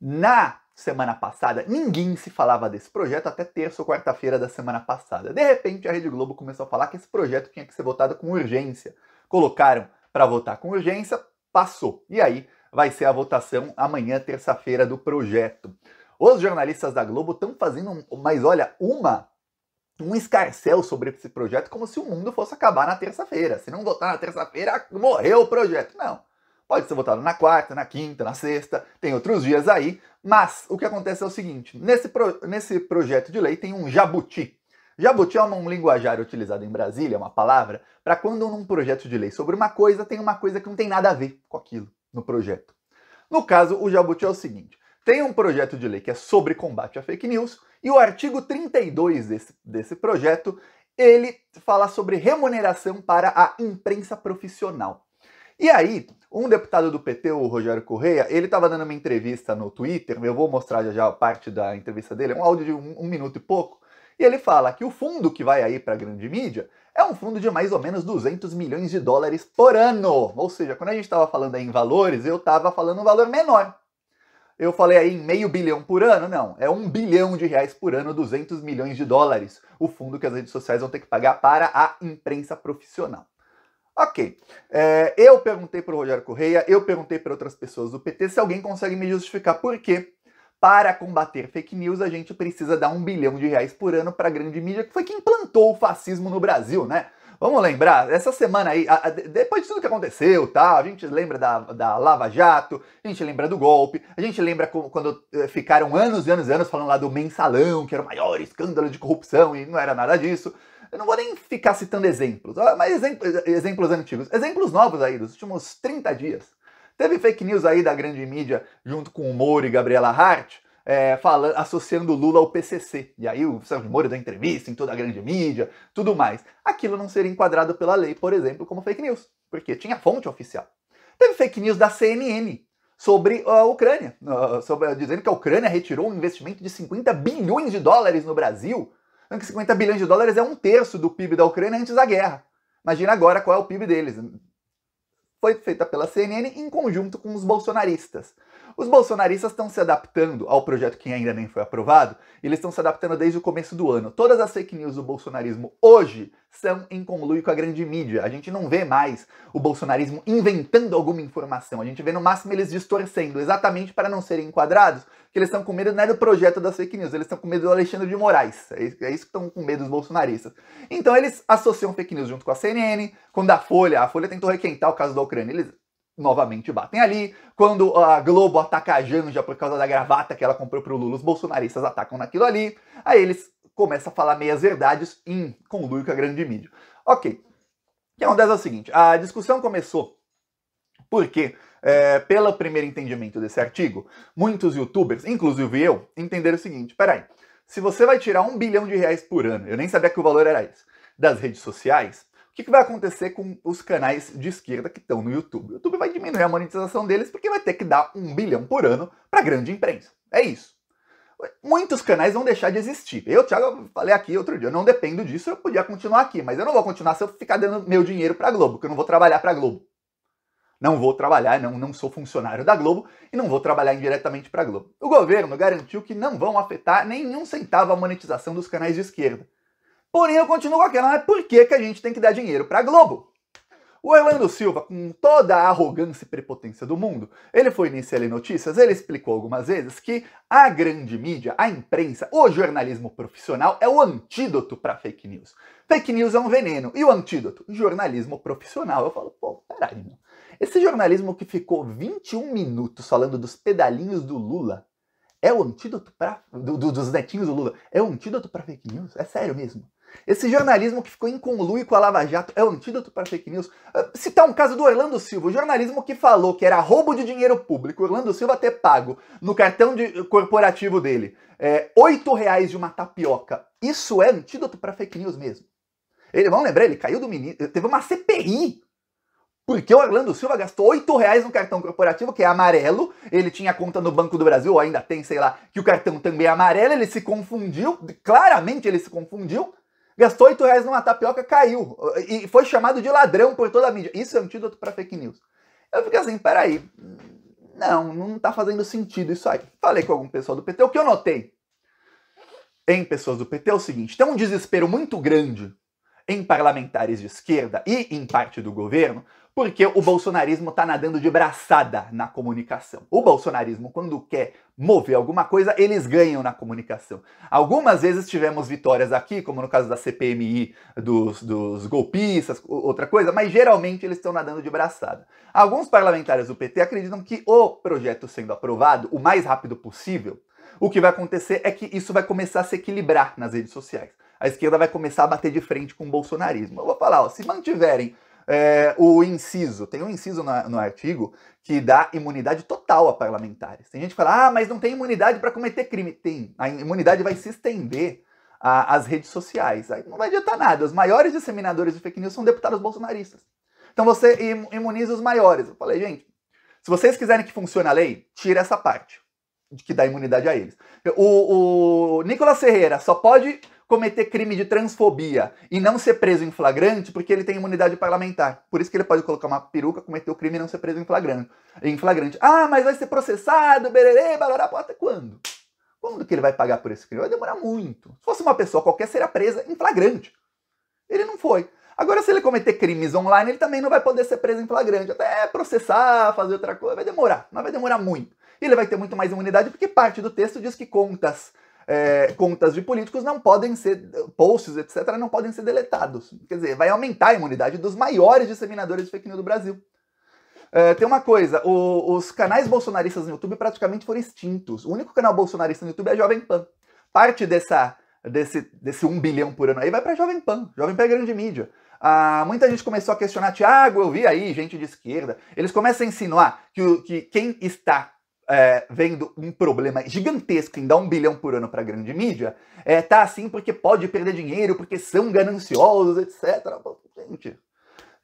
na semana passada, ninguém se falava desse projeto até terça ou quarta-feira da semana passada. De repente, a Rede Globo começou a falar que esse projeto tinha que ser votado com urgência. Colocaram para votar com urgência, passou. E aí vai ser a votação amanhã, terça-feira, do projeto. Os jornalistas da Globo estão fazendo, mas olha, uma um escarcel sobre esse projeto como se o mundo fosse acabar na terça-feira. Se não votar na terça-feira, morreu o projeto. Não. Pode ser votado na quarta, na quinta, na sexta, tem outros dias aí, mas o que acontece é o seguinte: nesse, pro, nesse projeto de lei tem um jabuti. Jabuti é um linguajar utilizado em Brasília, é uma palavra, para quando num projeto de lei sobre uma coisa tem uma coisa que não tem nada a ver com aquilo no projeto. No caso, o jabuti é o seguinte: tem um projeto de lei que é sobre combate à fake news, e o artigo 32 desse, desse projeto ele fala sobre remuneração para a imprensa profissional. E aí, um deputado do PT, o Rogério Correia, ele estava dando uma entrevista no Twitter, eu vou mostrar já, já parte da entrevista dele, é um áudio de um, um minuto e pouco, e ele fala que o fundo que vai aí para a grande mídia é um fundo de mais ou menos 200 milhões de dólares por ano. Ou seja, quando a gente estava falando em valores, eu estava falando um valor menor. Eu falei aí em meio bilhão por ano? Não, é um bilhão de reais por ano, 200 milhões de dólares. O fundo que as redes sociais vão ter que pagar para a imprensa profissional. Ok. É, eu perguntei para o Rogério Correia, eu perguntei para outras pessoas do PT se alguém consegue me justificar por quê. Para combater fake news, a gente precisa dar um bilhão de reais por ano para a grande mídia, que foi quem implantou o fascismo no Brasil, né? Vamos lembrar, essa semana aí, a, a, depois de tudo que aconteceu, tá? A gente lembra da, da Lava Jato, a gente lembra do golpe, a gente lembra como, quando eh, ficaram anos e anos e anos falando lá do mensalão, que era o maior escândalo de corrupção e não era nada disso. Eu não vou nem ficar citando exemplos, mas exemplos, exemplos antigos. Exemplos novos aí, dos últimos 30 dias. Teve fake news aí da grande mídia, junto com o Moro e Gabriela Hart, é, falando, associando Lula ao PCC. E aí o Sérgio Moro da entrevista em toda a grande mídia, tudo mais. Aquilo não seria enquadrado pela lei, por exemplo, como fake news, porque tinha fonte oficial. Teve fake news da CNN sobre a Ucrânia, ah, sobre, dizendo que a Ucrânia retirou um investimento de 50 bilhões de dólares no Brasil 50 bilhões de dólares é um terço do PIB da Ucrânia antes da guerra. Imagina agora qual é o PIB deles. Foi feita pela CNN em conjunto com os bolsonaristas. Os bolsonaristas estão se adaptando ao projeto que ainda nem foi aprovado, eles estão se adaptando desde o começo do ano. Todas as fake news do bolsonarismo hoje são em conluio com a grande mídia. A gente não vê mais o bolsonarismo inventando alguma informação, a gente vê no máximo eles distorcendo, exatamente para não serem enquadrados, que eles estão com medo não é do projeto das fake news, eles estão com medo do Alexandre de Moraes. É, é isso que estão com medo os bolsonaristas. Então eles associam fake news junto com a CNN, quando a Folha, a Folha tentou requentar o caso da Ucrânia, eles novamente batem ali. Quando a Globo ataca a Janja por causa da gravata que ela comprou pro Lula, os bolsonaristas atacam naquilo ali. Aí eles começam a falar meias verdades em conluio com a grande mídia. Ok. O que acontece é o seguinte: a discussão começou porque, é, pelo primeiro entendimento desse artigo, muitos youtubers, inclusive eu, entenderam o seguinte: peraí, se você vai tirar um bilhão de reais por ano, eu nem sabia que o valor era isso das redes sociais, que, que vai acontecer com os canais de esquerda que estão no YouTube? O YouTube vai diminuir a monetização deles porque vai ter que dar um bilhão por ano para a grande imprensa. É isso. Muitos canais vão deixar de existir. Eu, Thiago, falei aqui outro dia, eu não dependo disso, eu podia continuar aqui, mas eu não vou continuar se eu ficar dando meu dinheiro para a Globo, porque eu não vou trabalhar para a Globo. Não vou trabalhar, não, não sou funcionário da Globo e não vou trabalhar indiretamente para a Globo. O governo garantiu que não vão afetar nenhum centavo a monetização dos canais de esquerda. Porém, eu continuo com aquela, mas por que, que a gente tem que dar dinheiro para Globo? O Orlando Silva, com toda a arrogância e prepotência do mundo, ele foi nesse L Notícias, ele explicou algumas vezes que a grande mídia, a imprensa, o jornalismo profissional é o antídoto para fake news. Fake news é um veneno, e o antídoto? Jornalismo profissional. Eu falo, pô, peraí, meu. Esse jornalismo que ficou 21 minutos falando dos pedalinhos do Lula é o antídoto para do, do, dos netinhos do Lula. É o antídoto para fake news? É sério mesmo? Esse jornalismo que ficou em conluio com a Lava Jato é um antídoto para fake news. Ah, citar um caso do Orlando Silva, o jornalismo que falou que era roubo de dinheiro público, Orlando Silva ter pago no cartão de, eh, corporativo dele é, 8 reais de uma tapioca. Isso é antídoto para fake news mesmo. Ele, vamos lembrar, ele caiu do ministro. Eh, teve uma CPI porque o Orlando Silva gastou 8 reais no cartão corporativo, que é amarelo. Ele tinha conta no Banco do Brasil, ou ainda tem, sei lá, que o cartão também é amarelo. Ele se confundiu, claramente ele se confundiu. Gastou 8 reais numa tapioca, caiu. E foi chamado de ladrão por toda a mídia. Isso é antídoto para fake news. Eu fico assim, peraí. Não, não tá fazendo sentido isso aí. Falei com algum pessoal do PT. O que eu notei em pessoas do PT é o seguinte: tem um desespero muito grande em parlamentares de esquerda e em parte do governo, porque o bolsonarismo está nadando de braçada na comunicação. O bolsonarismo, quando quer mover alguma coisa, eles ganham na comunicação. Algumas vezes tivemos vitórias aqui, como no caso da CPMI dos, dos golpistas, outra coisa, mas geralmente eles estão nadando de braçada. Alguns parlamentares do PT acreditam que o projeto sendo aprovado o mais rápido possível, o que vai acontecer é que isso vai começar a se equilibrar nas redes sociais a esquerda vai começar a bater de frente com o bolsonarismo. Eu vou falar, ó, se mantiverem é, o inciso, tem um inciso no, no, artigo que dá imunidade total a parlamentares. Tem gente que fala, ah, mas não tem imunidade para cometer crime. Tem, a imunidade vai se estender às redes sociais. Aí não vai adiantar nada. Os maiores disseminadores de fake news são deputados bolsonaristas. Então você imuniza os maiores. Eu falei, gente, se vocês quiserem que funcione a lei, tira essa parte que dá imunidade a eles. O, o Nicolas Ferreira só pode cometer crime de transfobia e não ser preso em flagrante porque ele tem imunidade parlamentar. Por isso que ele pode colocar uma peruca, cometer o crime e não ser preso em flagrante. Em flagrante. Ah, mas vai ser processado, bererê, barará, até quando? Quando que ele vai pagar por esse crime? Vai demorar muito. Se fosse uma pessoa qualquer, seria presa em flagrante. Ele não foi. Agora, se ele cometer crimes online, ele também não vai poder ser preso em flagrante. Até processar, fazer outra coisa, vai demorar. Mas vai demorar muito. E ele vai ter muito mais imunidade, porque parte do texto diz que contas é, contas de políticos não podem ser, posts, etc., não podem ser deletados. Quer dizer, vai aumentar a imunidade dos maiores disseminadores de fake news do Brasil. É, tem uma coisa, o, os canais bolsonaristas no YouTube praticamente foram extintos. O único canal bolsonarista no YouTube é a Jovem Pan. Parte dessa, desse, desse um bilhão por ano aí vai para Jovem Pan. Jovem Pan é grande mídia. Ah, muita gente começou a questionar, Tiago, eu vi aí gente de esquerda. Eles começam a insinuar que, que quem está é, vendo um problema gigantesco em dar um bilhão por ano para a grande mídia, é, tá assim porque pode perder dinheiro, porque são gananciosos, etc. Gente,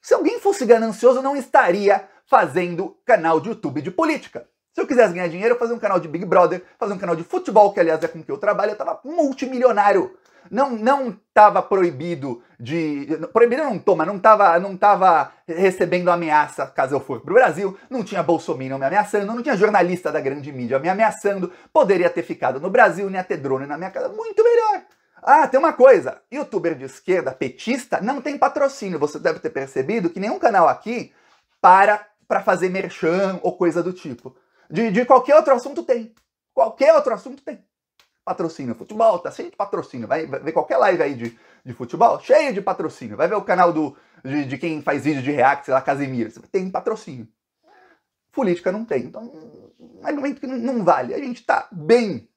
se alguém fosse ganancioso, não estaria fazendo canal de YouTube de política. Se eu quisesse ganhar dinheiro, fazer um canal de Big Brother, fazer um canal de futebol, que aliás é com que eu trabalho, eu tava multimilionário não não estava proibido de proibido não toma, não estava não tava recebendo ameaça caso eu for para o Brasil, não tinha Bolsonaro me ameaçando, não tinha jornalista da grande mídia me ameaçando, poderia ter ficado no Brasil, nem ter drone na minha casa, muito melhor. Ah, tem uma coisa, youtuber de esquerda, petista, não tem patrocínio. Você deve ter percebido que nenhum canal aqui para para fazer merchan ou coisa do tipo. De, de qualquer outro assunto tem. Qualquer outro assunto tem patrocínio. Futebol tá cheio de patrocínio. Vai, ver qualquer live aí de, de futebol, cheio de patrocínio. Vai ver o canal do, de, de quem faz vídeo de react, sei lá, Casemiro. Tem patrocínio. Política não tem. Então, um argumento que não, não vale. A gente tá bem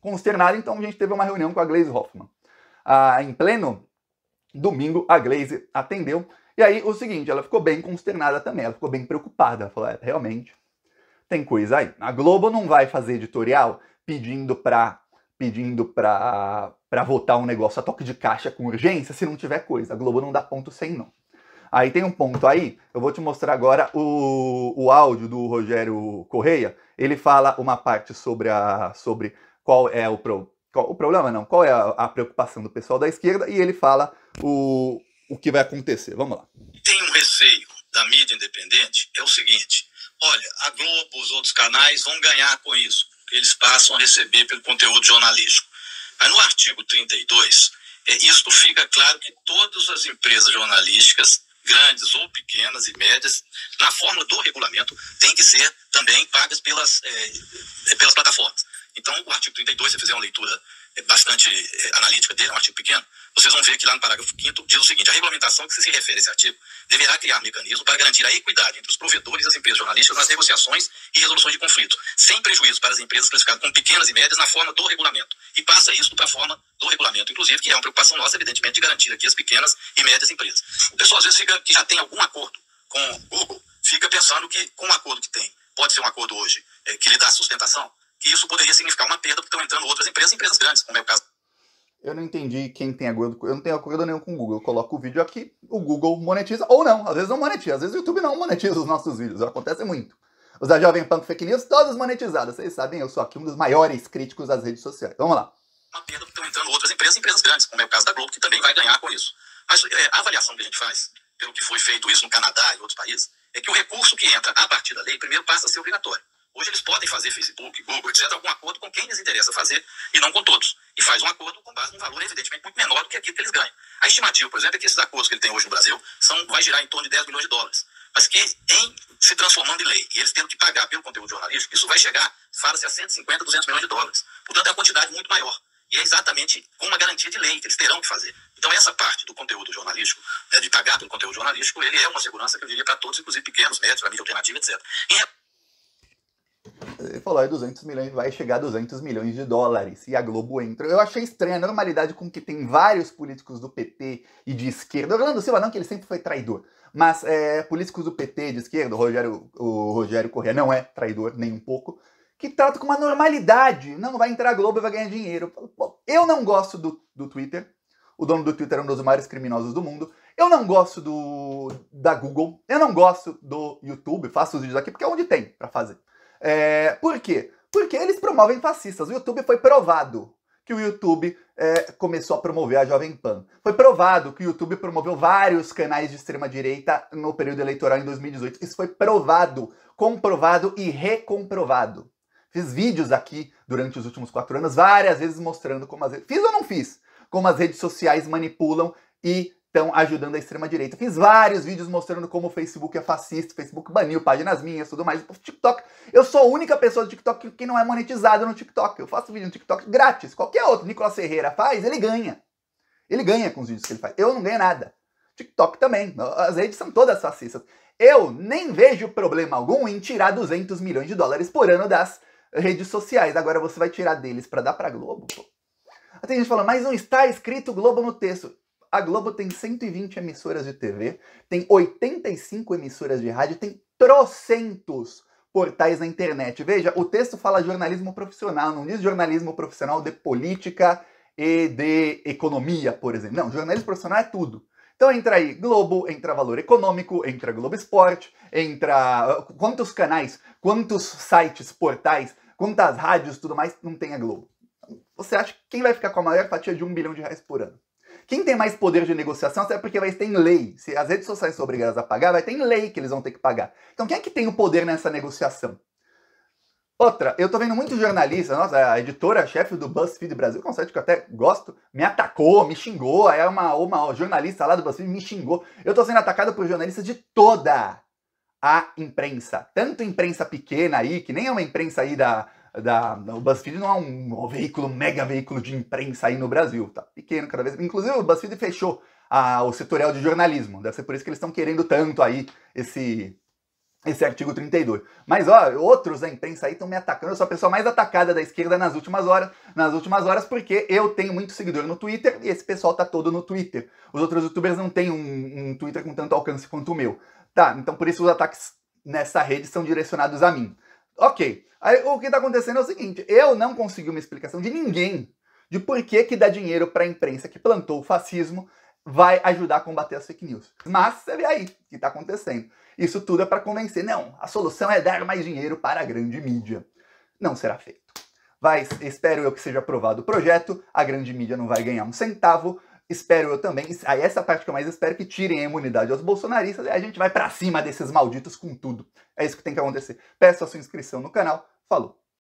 consternado, então a gente teve uma reunião com a Glaze Hoffman. Ah, em pleno domingo, a Glaze atendeu. E aí, o seguinte, ela ficou bem consternada também, ela ficou bem preocupada. Ela falou, é, realmente, tem coisa aí. A Globo não vai fazer editorial pedindo para pedindo para votar um negócio a toque de caixa com urgência se não tiver coisa. A Globo não dá ponto sem não. Aí tem um ponto aí, eu vou te mostrar agora o, o áudio do Rogério Correia. Ele fala uma parte sobre, a, sobre qual é o, pro, qual, o problema, não, qual é a, a, preocupação do pessoal da esquerda e ele fala o, o que vai acontecer. Vamos lá. Tem um receio da mídia independente, é o seguinte: olha, a Globo, os outros canais vão ganhar com isso eles passam a receber pelo conteúdo jornalístico. Mas no artigo 32, é, isso fica claro que todas as empresas jornalísticas, grandes ou pequenas e médias, na forma do regulamento, têm que ser também pagas pelas, é, pelas plataformas. Então, o artigo 32, se fizer uma leitura é, bastante é, analítica dele, é um artigo pequeno, vocês vão ver que lá no parágrafo 5 diz o seguinte: a regulamentação que se refere a esse artigo deverá criar mecanismo para garantir a equidade entre os provedores e as empresas jornalísticas nas negociações e resoluções de conflito, sem prejuízo para as empresas classificadas como pequenas e médias na forma do regulamento. E passa isso para a forma do regulamento, inclusive, que é uma preocupação nossa, evidentemente, de garantir aqui as pequenas e médias empresas. O pessoal, às vezes, fica, que já tem algum acordo com o Google, fica pensando que, com o acordo que tem, pode ser um acordo hoje é, que lhe dá sustentação que isso poderia significar uma perda, porque estão entrando outras empresas, empresas grandes, como é o caso. Eu não entendi quem tem acordo. Eu não tenho acordo nenhum com o Google. Eu coloco o vídeo aqui, o Google monetiza ou não. Às vezes não monetiza, às vezes o YouTube não monetiza os nossos vídeos. Acontece muito. Os da Jovem Pan Fake News, todos monetizados. Vocês sabem, eu sou aqui um dos maiores críticos das redes sociais. Vamos lá. Uma perda, porque estão entrando outras empresas, empresas grandes, como é o caso da Globo, que também vai ganhar com isso. Mas é, a avaliação que a gente faz, pelo que foi feito isso no Canadá e outros países, é que o recurso que entra a partir da lei, primeiro passa a ser obrigatório. Hoje eles podem fazer Facebook, Google, etc., algum acordo com quem lhes interessa fazer e não com todos. E faz um acordo com base num valor, evidentemente, muito menor do que aquilo que eles ganham. A estimativa, por exemplo, é que esses acordos que ele tem hoje no Brasil são, vai girar em torno de 10 milhões de dólares. Mas que, em se transformando em lei, e eles tendo que pagar pelo conteúdo jornalístico, isso vai chegar, fala-se, a 150, 200 milhões de dólares. Portanto, é uma quantidade muito maior. E é exatamente com uma garantia de lei que eles terão que fazer. Então, essa parte do conteúdo jornalístico, né, de pagar pelo conteúdo jornalístico, ele é uma segurança que eu diria para todos, inclusive pequenos, médios, para mídia alternativa, etc. Em ele falou, é 200 milhões, vai chegar a 200 milhões de dólares. E a Globo entra. Eu achei estranha a normalidade com que tem vários políticos do PT e de esquerda. Orlando Silva não, que ele sempre foi traidor. Mas é, políticos do PT de esquerda, o Rogério, o Rogério Corrêa não é traidor nem um pouco, que trata com uma normalidade. Não vai entrar a Globo e vai ganhar dinheiro. Eu não gosto do, do Twitter. O dono do Twitter é um dos maiores criminosos do mundo. Eu não gosto do da Google, eu não gosto do YouTube, faço os vídeos aqui porque é onde tem para fazer. É, por quê? Porque eles promovem fascistas. O YouTube foi provado que o YouTube é, começou a promover a Jovem Pan. Foi provado que o YouTube promoveu vários canais de extrema-direita no período eleitoral em 2018. Isso foi provado, comprovado e recomprovado. Fiz vídeos aqui durante os últimos quatro anos, várias vezes mostrando como as redes... Fiz ou não fiz? Como as redes sociais manipulam e estão ajudando a extrema-direita. Fiz vários vídeos mostrando como o Facebook é fascista, o Facebook baniu páginas minhas, tudo mais. O TikTok, eu sou a única pessoa do TikTok que não é monetizada no TikTok. Eu faço vídeo no TikTok grátis. Qualquer outro, Nicolas Ferreira faz, ele ganha. Ele ganha com os vídeos que ele faz. Eu não ganho nada. TikTok também. As redes são todas fascistas. Eu nem vejo problema algum em tirar 200 milhões de dólares por ano das redes sociais. Agora você vai tirar deles para dar para Globo, Tem gente falando, mas não está escrito Globo no texto. A Globo tem 120 emissoras de TV, tem 85 emissoras de rádio, tem trocentos portais na internet. Veja, o texto fala jornalismo profissional, não diz jornalismo profissional de política e de economia, por exemplo. Não, jornalismo profissional é tudo. Então entra aí Globo, entra Valor Econômico, entra Globo Esporte, entra ah, quantos canais, quantos sites, portais, quantas rádios, tudo mais não tem a Globo. Você acha que quem vai ficar com a maior fatia de um bilhão de reais por ano? Quem tem mais poder de negociação é porque vai ter em lei. Se as redes sociais são obrigadas a pagar, vai ter em lei que eles vão ter que pagar. Então quem é que tem o poder nessa negociação? Outra, eu tô vendo muitos jornalistas, nossa, a editora-chefe do BuzzFeed Brasil, que é um site que eu até gosto, me atacou, me xingou, aí é uma, uma jornalista lá do BuzzFeed me xingou. Eu tô sendo atacado por jornalistas de toda a imprensa. Tanto imprensa pequena aí, que nem é uma imprensa aí da, da. O BuzzFeed não é um é veículo, mega veículo de imprensa aí no Brasil. Tá pequeno cada vez. Inclusive, o BuzzFeed fechou a, o setorial de jornalismo. Deve ser por isso que eles estão querendo tanto aí esse. Esse artigo 32. Mas, ó, outros da imprensa aí estão me atacando. Eu sou a pessoa mais atacada da esquerda nas últimas horas, nas últimas horas, porque eu tenho muito seguidor no Twitter e esse pessoal tá todo no Twitter. Os outros youtubers não têm um, um Twitter com tanto alcance quanto o meu. Tá, então por isso os ataques nessa rede são direcionados a mim. Ok. Aí, o que está acontecendo é o seguinte: eu não consegui uma explicação de ninguém de por que, que dá dinheiro para a imprensa que plantou o fascismo vai ajudar a combater as fake news. Mas você vê aí o que está acontecendo. Isso tudo é para convencer. Não, a solução é dar mais dinheiro para a grande mídia. Não será feito. Mas espero eu que seja aprovado o projeto. A grande mídia não vai ganhar um centavo espero eu também, aí essa parte que eu mais espero, é que tirem a imunidade aos bolsonaristas e a gente vai para cima desses malditos com tudo. É isso que tem que acontecer. Peço a sua inscrição no canal. Falou!